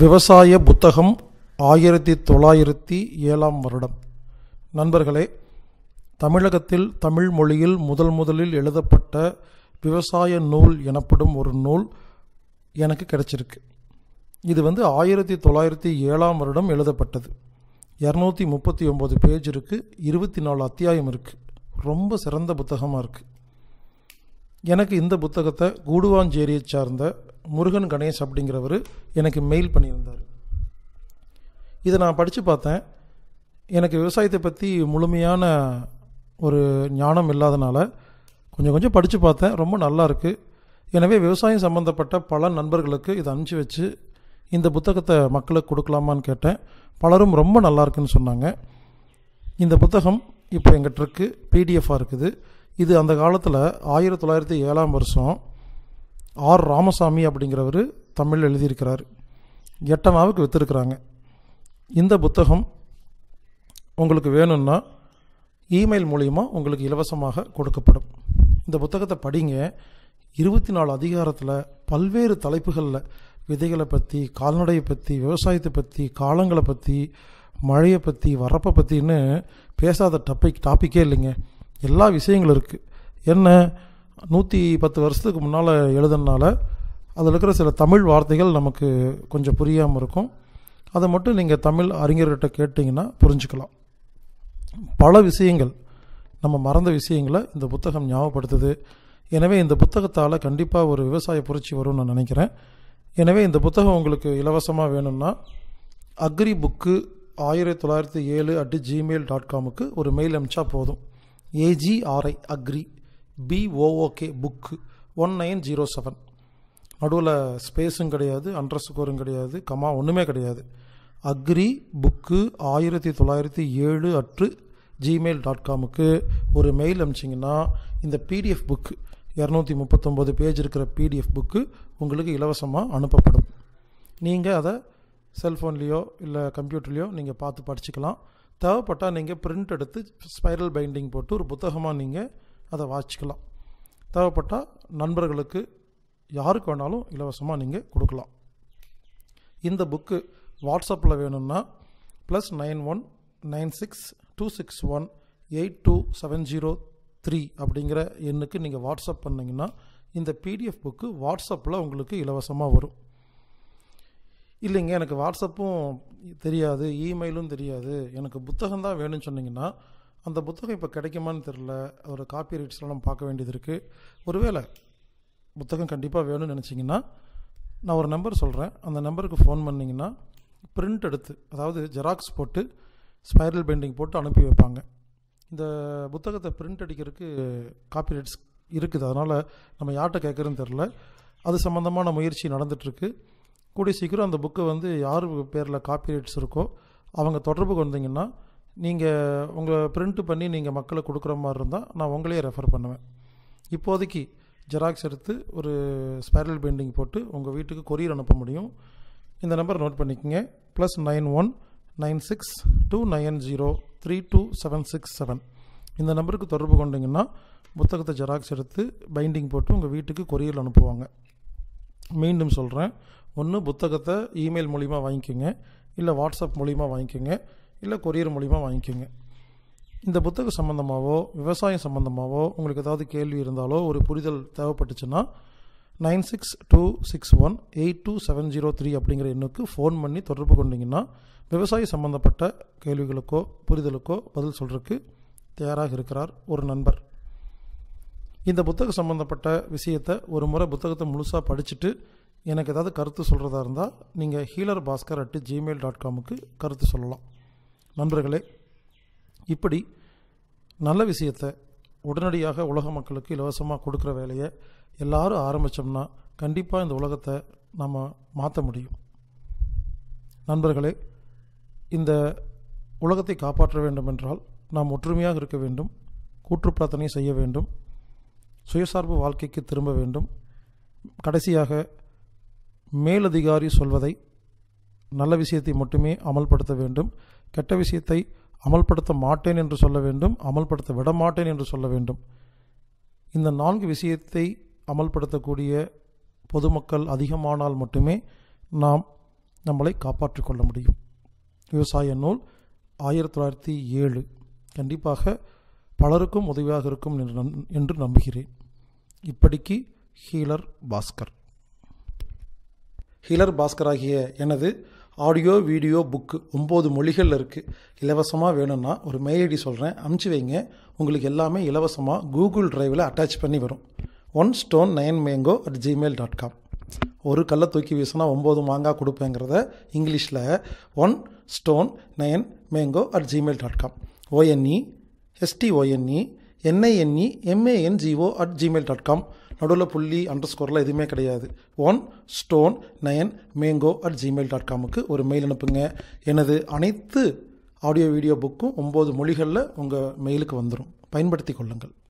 விவசாய புத்தகம் ஆயிரத்தி தொள்ளாயிரத்தி ஏழாம் வருடம் நண்பர்களே தமிழகத்தில் தமிழ் மொழியில் முதல் முதலில் எழுதப்பட்ட விவசாய நூல் எனப்படும் ஒரு நூல் எனக்கு கிடைச்சிருக்கு இது வந்து ஆயிரத்தி தொள்ளாயிரத்தி ஏழாம் வருடம் எழுதப்பட்டது இரநூத்தி முப்பத்தி ஒம்பது பேஜ் இருக்குது இருபத்தி நாலு அத்தியாயம் இருக்குது ரொம்ப சிறந்த புத்தகமாக இருக்குது எனக்கு இந்த புத்தகத்தை கூடுவாஞ்சேரியை சார்ந்த முருகன் கணேஷ் அப்படிங்கிறவர் எனக்கு மெயில் பண்ணியிருந்தார் இதை நான் படித்து பார்த்தேன் எனக்கு விவசாயத்தை பற்றி முழுமையான ஒரு ஞானம் இல்லாதனால கொஞ்சம் கொஞ்சம் படித்து பார்த்தேன் ரொம்ப நல்லா இருக்குது எனவே விவசாயம் சம்மந்தப்பட்ட பல நண்பர்களுக்கு இதை அனுப்பிச்சி வச்சு இந்த புத்தகத்தை மக்களுக்கு கொடுக்கலாமான்னு கேட்டேன் பலரும் ரொம்ப நல்லாயிருக்குன்னு சொன்னாங்க இந்த புத்தகம் இப்போ எங்கிட்ட இருக்குது பிடிஎஃபாக இருக்குது இது அந்த காலத்தில் ஆயிரத்தி தொள்ளாயிரத்தி ஏழாம் வருஷம் ஆர் ராமசாமி அப்படிங்கிறவர் தமிழ் எழுதியிருக்கிறார் எட்டனாவுக்கு விற்றுருக்குறாங்க இந்த புத்தகம் உங்களுக்கு வேணும்னா இமெயில் மூலிமா உங்களுக்கு இலவசமாக கொடுக்கப்படும் இந்த புத்தகத்தை படிங்க இருபத்தி நாலு அதிகாரத்தில் பல்வேறு தலைப்புகளில் விதைகளை பற்றி கால்நடையை பற்றி விவசாயத்தை பற்றி காலங்களை பற்றி மழையை பற்றி வரப்பை பற்றின்னு பேசாத டப்பிக் டாப்பிக்கே இல்லைங்க எல்லா விஷயங்களும் இருக்குது என்ன நூற்றி பத்து வருஷத்துக்கு முன்னால் எழுதுனால அதில் இருக்கிற சில தமிழ் வார்த்தைகள் நமக்கு கொஞ்சம் புரியாமல் இருக்கும் அதை மட்டும் நீங்கள் தமிழ் அறிஞர்கிட்ட கேட்டிங்கன்னா புரிஞ்சுக்கலாம் பல விஷயங்கள் நம்ம மறந்த விஷயங்களை இந்த புத்தகம் ஞாபகப்படுத்துது எனவே இந்த புத்தகத்தால் கண்டிப்பாக ஒரு விவசாய புரட்சி வரும்னு நான் நினைக்கிறேன் எனவே இந்த புத்தகம் உங்களுக்கு இலவசமாக வேணும்னா அக்ரி புக்கு ஆயிரத்தி தொள்ளாயிரத்தி ஏழு அட் ஜிமெயில் டாட் காமுக்கு ஒரு மெயில் அமிச்சா போதும் A G R I agri B O O K book one nine zero seven நடுவில் ஸ்பேஸும் கிடையாது அண்டர் ஸ்கோரும் கிடையாது கமா ஒன்றுமே கிடையாது அக்ரி புக்கு ஆயிரத்தி தொள்ளாயிரத்தி ஏழு அற்று ஜிமெயில் டாட் காமுக்கு ஒரு மெயில் அனுப்பிச்சிங்கன்னா இந்த பிடிஎஃப் புக்கு இரநூத்தி முப்பத்தொம்போது பேஜ் இருக்கிற பிடிஎஃப் புக்கு உங்களுக்கு இலவசமாக அனுப்பப்படும் நீங்கள் அதை செல்ஃபோன்லேயோ இல்லை கம்ப்யூட்டர்லேயோ நீங்கள் பார்த்து படிச்சுக்கலாம் தேவைப்பட்டால் நீங்கள் பிரிண்ட் எடுத்து ஸ்பைரல் பைண்டிங் போட்டு ஒரு புத்தகமாக நீங்கள் அதை வாசிக்கலாம் தேவைப்பட்டால் நண்பர்களுக்கு யாருக்கு வேணாலும் இலவசமாக நீங்கள் கொடுக்கலாம் இந்த புக்கு வாட்ஸ்அப்பில் வேணும்னா plus nine one nine six two six one eight two seven zero three அப்படிங்கிற எண்ணுக்கு நீங்கள் வாட்ஸ்அப் பண்ணிங்கன்னா இந்த பிடிஎஃப் புக்கு வாட்ஸ்அப்பில் உங்களுக்கு இலவசமாக வரும் இல்லைங்க எனக்கு வாட்ஸ்அப்பும் தெரியாது இமெயிலும் தெரியாது எனக்கு புத்தகம் தான் வேணும்னு சொன்னீங்கன்னா அந்த புத்தகம் இப்போ கிடைக்குமான்னு தெரில ஒரு காப்பி ரைட்ஸ்லாம் நம்ம பார்க்க வேண்டியது இருக்குது ஒருவேளை புத்தகம் கண்டிப்பாக வேணும்னு நினச்சிங்கன்னா நான் ஒரு நம்பர் சொல்கிறேன் அந்த நம்பருக்கு ஃபோன் பண்ணிங்கன்னா பிரிண்ட் எடுத்து அதாவது ஜெராக்ஸ் போட்டு ஸ்பைரல் பெயிண்டிங் போட்டு அனுப்பி வைப்பாங்க இந்த புத்தகத்தை பிரிண்ட் அடிக்கிறதுக்கு ரைட்ஸ் இருக்குது அதனால் நம்ம யார்கிட்ட கேட்குறதுன்னு தெரில அது சம்மந்தமான முயற்சி நடந்துகிட்ருக்கு கூடிய சீக்கிரம் அந்த புக்கை வந்து யார் பேரில் காப்பிரைட்ஸ் இருக்கோ அவங்க தொடர்புக்கு வந்தீங்கன்னா நீங்கள் உங்களை பிரிண்ட் பண்ணி நீங்கள் மக்களை கொடுக்குற மாதிரி இருந்தால் நான் உங்களையே ரெஃபர் பண்ணுவேன் இப்போதைக்கு ஜெராக்ஸ் எடுத்து ஒரு ஸ்பைரல் பெயிண்டிங் போட்டு உங்கள் வீட்டுக்கு கொரியர் அனுப்ப முடியும் இந்த நம்பர் நோட் பண்ணிக்கோங்க plus nine one nine six two nine zero three two seven six seven இந்த நம்பருக்கு தொடர்பு கொண்டிங்கன்னா புத்தகத்தை ஜெராக்ஸ் எடுத்து பைண்டிங் போட்டு உங்கள் வீட்டுக்கு கொரியர் அனுப்புவாங்க மீண்டும் சொல்கிறேன் ஒன்று புத்தகத்தை இமெயில் மூலிமா வாங்கிக்கோங்க இல்லை வாட்ஸ்அப் மூலிமா வாங்கிக்கோங்க இல்லை கொரியர் மூலிமா வாங்கிக்கோங்க இந்த புத்தக சம்மந்தமாகவோ விவசாயம் சம்மந்தமாகவோ உங்களுக்கு ஏதாவது கேள்வி இருந்தாலோ ஒரு புரிதல் தேவைப்பட்டுச்சுன்னா nine six two six one eight two seven zero three அப்படிங்கிற எண்ணுக்கு ஃபோன் பண்ணி தொடர்பு கொண்டிங்கன்னா விவசாய சம்மந்தப்பட்ட கேள்விகளுக்கோ புரிதலுக்கோ பதில் சொல்கிறதுக்கு தயாராக இருக்கிறார் ஒரு நண்பர் இந்த புத்தக சம்மந்தப்பட்ட விஷயத்தை ஒரு முறை புத்தகத்தை முழுசாக படிச்சுட்டு எனக்கு ஏதாவது கருத்து சொல்கிறதா இருந்தால் நீங்கள் healer Bhaskar at Gmail dot காமுக்கு கருத்து சொல்லலாம் நண்பர்களே இப்படி நல்ல விஷயத்தை உடனடியாக உலக மக்களுக்கு இலவசமாக கொடுக்குற வேலையை எல்லாரும் ஆரம்பித்தோம்னா கண்டிப்பாக இந்த உலகத்தை நம்ம மாற்ற முடியும் நண்பர்களே இந்த உலகத்தை காப்பாற்ற வேண்டும் என்றால் நாம் ஒற்றுமையாக இருக்க வேண்டும் கூற்று பிரார்த்தனை செய்ய வேண்டும் சுயசார்பு வாழ்க்கைக்கு திரும்ப வேண்டும் கடைசியாக மேலதிகாரி சொல்வதை நல்ல விஷயத்தை மட்டுமே அமல்படுத்த வேண்டும் கெட்ட விஷயத்தை அமல்படுத்த மாட்டேன் என்று சொல்ல வேண்டும் அமல்படுத்த விட மாட்டேன் என்று சொல்ல வேண்டும் இந்த நான்கு விஷயத்தை அமல்படுத்தக்கூடிய பொதுமக்கள் அதிகமானால் மட்டுமே நாம் நம்மளை காப்பாற்றிக்கொள்ள முடியும் விவசாய நூல் ஆயிரத்தி தொள்ளாயிரத்தி ஏழு கண்டிப்பாக பலருக்கும் உதவியாக இருக்கும் என்று நம்புகிறேன் இப்படிக்கு ஹீலர் பாஸ்கர் ஹிலர் பாஸ்கர் ஆகிய எனது ஆடியோ வீடியோ புக்கு ஒம்பது மொழிகளில் இருக்குது இலவசமாக வேணும்னா ஒரு மெயில் ஐடி சொல்கிறேன் அமுச்சு வைங்க உங்களுக்கு எல்லாமே இலவசமாக கூகுள் ட்ரைவில் அட்டாச் பண்ணி வரும் one stone nine mango at Gmail dot com ஒரு கல்லை தூக்கி வீசினா ஒம்பது மாங்காய் கொடுப்பேங்கிறத இங்கிலீஷில் one stone nine mango at Gmail dot com O N E S T O N E N I N E M A N G O at Gmail dot com நடுவில் புள்ளி அண்டர் ஸ்கோர்லாம் எதுவுமே கிடையாது one stone nine mango at Gmail dot காமுக்கு ஒரு மெயில் அனுப்புங்க எனது அனைத்து ஆடியோ வீடியோ புக்கும் ஒம்பது மொழிகளில் உங்கள் மெயிலுக்கு வந்துடும் பயன்படுத்தி கொள்ளுங்கள்